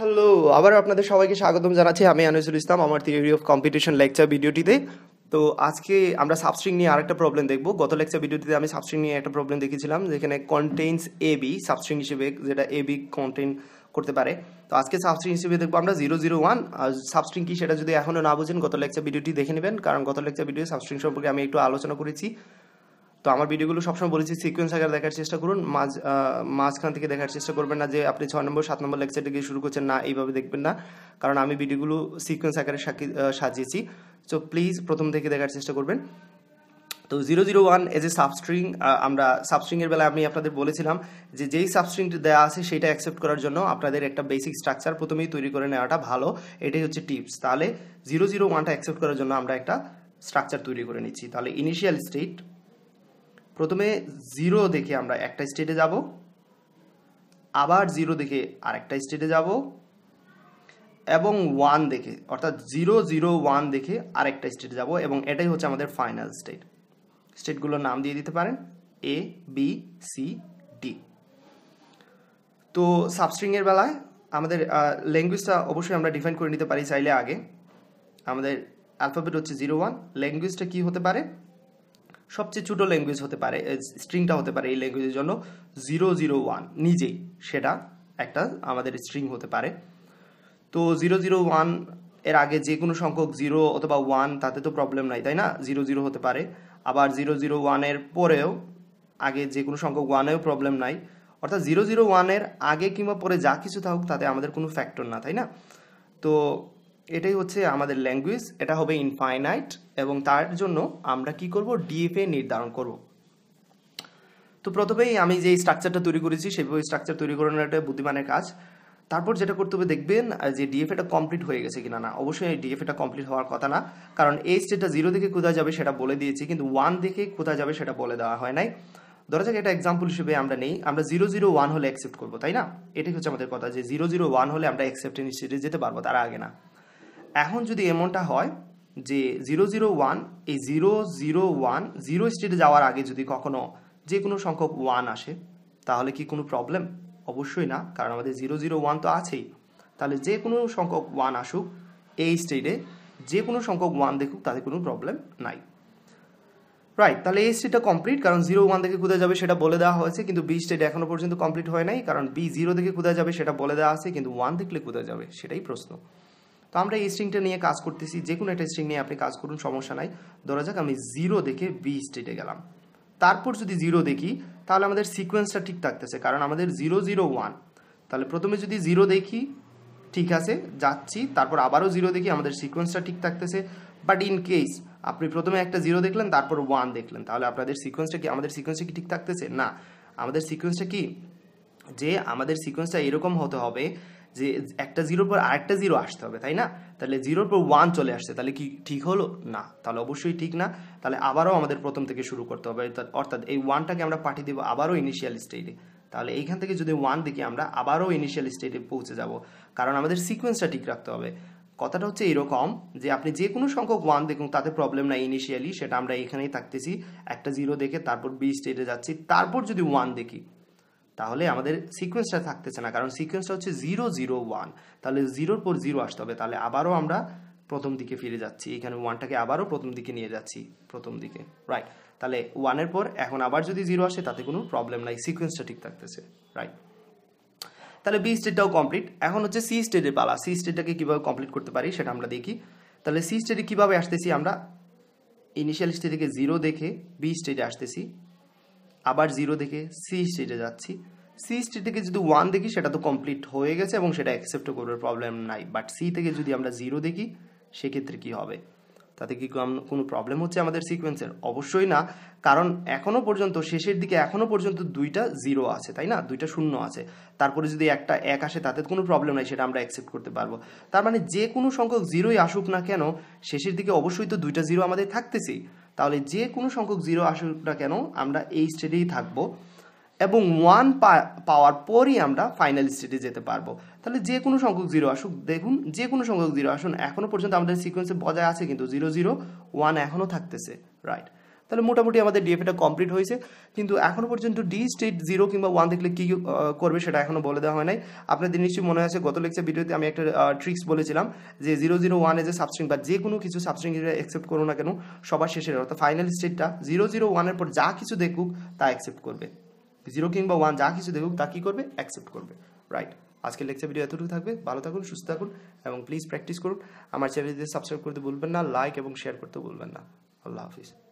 hello আবার আপনাদের সবাইকে স্বাগতম জানাচ্ছি আমি আনিসুল ইসলাম আমার থিওরি অফ কম্পিটিশন লেকচার ভিডিওটিতে তো আজকে আমরা সাবস্ট্রিং নিয়ে আরেকটা প্রবলেম দেখবো গত লেকচার ভিডিওটিতে আমি সাবস্ট্রিং নিয়ে একটা প্রবলেম দেখেছিলাম যেখানে কন্টেন্টস এ বি সাবস্ট্রিং হিসেবে যেটা এ বি কন্টেন্ট করতে পারে তো আজকে সাবস্ট্রিং হিসেবে দেখবো আমরা জিরো জিরো ওয়ান আর সাবস্ট্রিং কি সেটা যদি এখনও না বুঝেন গত লেকচার ভিডিওটি দেখে নেবেন কারণ গত লেকচার ভিডিও সাবস্ট্রিং সম্পর্কে আমি একটু আলোচনা করেছি তো আমার ভিডিওগুলো সবসময় বলেছি সিকোয়েন্স আগে দেখার চেষ্টা করুন মাঝ মাঝখান থেকে দেখার চেষ্টা করবেন না যে আপনি ছয় নম্বর সাত নম্বর লেকচারটি গিয়ে শুরু করছেন না এইভাবে দেখবেন না কারণ আমি ভিডিওগুলো সিকোয়েন্স আকারে সাজিয়েছি তো প্লিজ প্রথম থেকে দেখার চেষ্টা করবেন তো zero zero one as a substring আমরা সাবস্ট্রিংয়ের বেলায় আমি আপনাদের বলেছিলাম যে যেই সাবস্ট্রিংটি দেওয়া আছে সেটা অ্যাকসেপ্ট করার জন্য আপনাদের একটা বেসিক স্ট্রাকচার প্রথমেই তৈরি করে নেওয়াটা ভালো এটাই হচ্ছে টিপস তাহলে জিরো জিরো ওয়ানটা অ্যাকসেপ্ট করার জন্য আমরা একটা স্ট্রাকচার তৈরি করে নিচ্ছি তাহলে ইনিশিয়াল স্টেট প্রথমে জিরো দেখে আমরা একটা স্টেটে যাব আবার জিরো দেখে আরেকটা স্টেটে যাব এবং ওয়ান দেখে অর্থাৎ জিরো জিরো ওয়ান দেখে আরেকটা স্টেটে যাব এবং এটাই হচ্ছে আমাদের ফাইনাল স্টেট স্টেটগুলোর নাম দিয়ে দিতে পারেন এ বি সি ডি তো সাবস্ট্রিংয়ের বেলায় আমাদের ল্যাঙ্গুয়েজটা অবশ্যই আমরা ডিফাইন করে নিতে পারি চাইলে আগে আমাদের অ্যালফাবেট হচ্ছে জিরো ওয়ান ল্যাঙ্গুয়েজটা কী হতে পারে সবচেয়ে ছোটো ল্যাঙ্গুয়েজ হতে পারে স্ট্রিংটা হতে পারে এই ল্যাঙ্গুয়েজের জন্য জিরো জিরো ওয়ান নিজেই সেটা একটা আমাদের স্ট্রিং হতে পারে তো জিরো জিরো ওয়ান এর আগে যে কোনো সংখ্যক জিরো অথবা ওয়ান তাতে তো প্রবলেম নাই তাই না জিরো জিরো হতে পারে আবার জিরো জিরো ওয়ানের পরেও আগে যে কোনো সংখ্যক ওয়ানেও প্রবলেম নাই অর্থাৎ জিরো জিরো ওয়ানের আগে কিংবা পরে যা কিছু থাকুক তাতে আমাদের কোনো ফ্যাক্টর না তাই না তো এটাই হচ্ছে আমাদের ল্যাঙ্গুয়েজ এটা হবে ইনফাইনাইট এবং তার জন্য আমরা কি করব ডিএফএ নির্ধারণ করব তো প্রথমেই আমি যে স্ট্রাকচারটা তৈরি করেছি সেভাবে স্ট্রাকচার তৈরি করানোর একটা বুদ্ধিমানের কাজ তারপর যেটা করতে হবে দেখবেন যে ডিএফএটা কমপ্লিট হয়ে গেছে কিনা না অবশ্যই ডিএফএটা কমপ্লিট হওয়ার কথা না কারণ এই স্টেটটা জিরো দেখে কোথায় যাবে সেটা বলে দিয়েছি কিন্তু ওয়ান দেখে কোথায় যাবে সেটা বলে দেওয়া হয় নাই ধরা যাক এটা এক্সাম্পল হিসেবে আমরা নেই আমরা জিরো জিরো ওয়ান হলে অ্যাকসেপ্ট করবো তাই না এটাই হচ্ছে আমাদের কথা যে জিরো জিরো ওয়ান হলে আমরা অ্যাকসেপ্টেন্স স্টেটে যেতে পারবো তার আগে না এখন যদি এমনটা হয় যে জিরো জিরো ওয়ান এই জিরো জিরো ওয়ান জিরো স্টেটে যাওয়ার আগে যদি কখনো যে কোনো সংখ্যক ওয়ান আসে তাহলে কি কোনো প্রবলেম অবশ্যই না কারণ আমাদের জিরো জিরো ওয়ান তো আছেই তাহলে যে কোনো সংখ্যক ওয়ান আসুক এই স্টেটে যে কোনো সংখ্যক ওয়ান দেখুক তাতে কোনো প্রবলেম নাই রাইট তাহলে এই স্টেটটা কমপ্লিট কারণ জিরো ওয়ান থেকে কোথায় যাবে সেটা বলে দেওয়া হয়েছে কিন্তু বি স্টেট এখনও পর্যন্ত কমপ্লিট হয় নাই কারণ বি জিরো থেকে কোথায় যাবে সেটা বলে দেওয়া আছে কিন্তু ওয়ান দেখলে কোথায় যাবে সেটাই প্রশ্ন তো আমরা এই স্ট্রিংটা নিয়ে কাজ করতেছি যে কোনো একটা স্ট্রিং নিয়ে আপনি কাজ করুন সমস্যা নাই ধরা যাক আমি জিরো দেখে বি স্টেটে গেলাম তারপর যদি জিরো দেখি তাহলে আমাদের সিকোয়েন্সটা ঠিক থাকতেছে কারণ আমাদের জিরো জিরো ওয়ান তাহলে প্রথমে যদি জিরো দেখি ঠিক আছে যাচ্ছি তারপর আবারও জিরো দেখি আমাদের সিকোয়েন্সটা ঠিক থাকতেছে বাট ইন কেস আপনি প্রথমে একটা জিরো দেখলেন তারপর ওয়ান দেখলেন তাহলে আপনাদের সিকোয়েন্সটা কি আমাদের সিকোয়েন্সটা কি ঠিক থাকতেছে না আমাদের সিকোয়েন্সটা কি যে আমাদের সিকোয়েন্সটা এরকম হতে হবে যে একটা জিরোর পর আরেকটা জিরো আসতে হবে তাই না তাহলে জিরোর পর ওয়ান চলে আসছে তাহলে কি ঠিক হলো না তাহলে অবশ্যই ঠিক না তাহলে আবারও আমাদের প্রথম থেকে শুরু করতে হবে অর্থাৎ এই ওয়ানটাকে আমরা পাঠিয়ে দেবো আবারও ইনিশিয়াল স্টেটে তাহলে এইখান থেকে যদি ওয়ান দেখি আমরা আবারও ইনিশিয়াল স্টেটে পৌঁছে যাব কারণ আমাদের সিকোয়েন্সটা ঠিক রাখতে হবে কথাটা হচ্ছে এরকম যে আপনি যে কোনো সংখ্যক ওয়ান দেখুন তাতে প্রবলেম নাই ইনিশিয়ালি সেটা আমরা এখানেই থাকতেছি একটা জিরো দেখে তারপর বি স্টেটে যাচ্ছি তারপর যদি ওয়ান দেখি তাহলে আমাদের সিকোয়েন্সটা থাকতেছে না কারণ সিকোয়েন্সটা হচ্ছে জিরো জিরো ওয়ান তাহলে জিরোর পর জিরো আসতে হবে তাহলে আবারও আমরা প্রথম দিকে ফিরে যাচ্ছি এখানে ওয়ানটাকে আবারও প্রথম দিকে নিয়ে যাচ্ছি প্রথম দিকে রাইট তাহলে ওয়ানের পর এখন আবার যদি জিরো আসে তাতে কোনো প্রবলেম নাই সিকোয়েন্সটা ঠিক থাকতেছে রাইট তাহলে বি স্টেটটাও কমপ্লিট এখন হচ্ছে সি স্টেটের পালা সি স্টেটটাকে কীভাবে কমপ্লিট করতে পারি সেটা আমরা দেখি তাহলে সি স্টেটে কীভাবে আসতেছি আমরা ইনিশিয়াল স্টেট থেকে জিরো দেখে বি স্টেটে আসতেছি আবার জিরো দেখে সি স্টেটে যাচ্ছি সি স্টেট থেকে যদি ওয়ান দেখি সেটা তো কমপ্লিট হয়ে গেছে এবং সেটা অ্যাকসেপ্ট করার প্রবলেম নাই বাট সি থেকে যদি আমরা জিরো দেখি সেক্ষেত্রে কি হবে তাতে কি কোনো প্রবলেম হচ্ছে আমাদের সিকোয়েন্সের অবশ্যই না কারণ এখনও পর্যন্ত শেষের দিকে এখনও পর্যন্ত দুইটা জিরো আছে তাই না দুইটা শূন্য আছে তারপরে যদি একটা এক আসে তাতে কোনো প্রবলেম নাই সেটা আমরা অ্যাকসেপ্ট করতে পারবো তার মানে যে কোনো সংখ্যক জিরোই আসুক না কেন শেষের দিকে অবশ্যই তো দুইটা জিরো আমাদের থাকতেছেই তাহলে যে কোনো সংখ্যক জিরো আসুক না কেন আমরা এই স্টেটেই থাকবো এবং ওয়ান পাওয়ার পরই আমরা ফাইনাল স্টেটে যেতে পারবো তাহলে যে কোনো সংখ্যক জিরো আসুক দেখুন যে কোনো সংখ্যক জিরো আসুন এখনও পর্যন্ত আমাদের সিকোয়েন্সে বজায় আছে কিন্তু জিরো জিরো ওয়ান এখনও থাকতেছে রাইট তাহলে মোটামুটি আমাদের ডিএফএটা কমপ্লিট হয়েছে কিন্তু এখনও পর্যন্ত ডি স্টেট জিরো কিংবা ওয়ান দেখলে কী করবে সেটা এখনও বলে দেওয়া হয় নাই আপনাদের নিশ্চয়ই মনে আছে গত লেকচার ভিডিওতে আমি একটা ট্রিক্স বলেছিলাম যে zero zero one as a substring বা যে কোনো কিছু সাবস্ট্রিং অ্যাকসেপ্ট করো না কেন সবার শেষের অর্থাৎ ফাইনাল স্টেটটা জিরো জিরো ওয়ানের পর যা কিছু দেখুক তা অ্যাকসেপ্ট করবে জিরো কিংবা ওয়ান যা কিছু দেখুক তা কী করবে অ্যাকসেপ্ট করবে রাইট আজকের লেকচার ভিডিও এতটুকু থাকবে ভালো থাকুন সুস্থ থাকুন এবং প্লিজ প্র্যাকটিস করুন আমার চ্যানেলটিতে সাবস্ক্রাইব করতে ভুলবেন না লাইক এবং শেয়ার করতে ভুলবেন না আল্লাহ হাফিজ